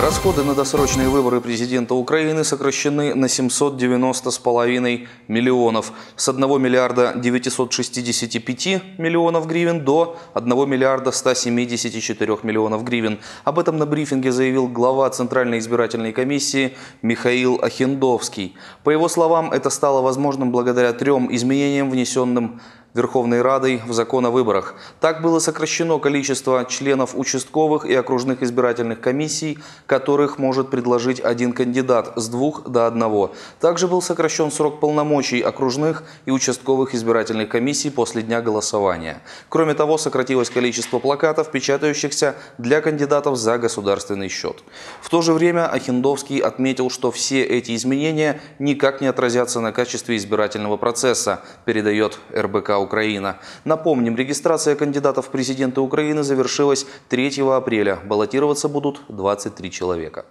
Расходы на досрочные выборы президента Украины сокращены на 790,5 миллионов с 1 миллиарда 965 миллионов гривен до 1 миллиарда 174 миллионов гривен. Об этом на брифинге заявил глава Центральной избирательной комиссии Михаил Ахендовский. По его словам, это стало возможным благодаря трем изменениям, внесенным Верховной Радой в закон о выборах. Так было сокращено количество членов участковых и окружных избирательных комиссий, которых может предложить один кандидат с двух до одного. Также был сокращен срок полномочий окружных и участковых избирательных комиссий после дня голосования. Кроме того, сократилось количество плакатов, печатающихся для кандидатов за государственный счет. В то же время Ахиндовский отметил, что все эти изменения никак не отразятся на качестве избирательного процесса, передает РБК Украина. Напомним, регистрация кандидатов в президенты Украины завершилась 3 апреля. Баллотироваться будут 23 человека.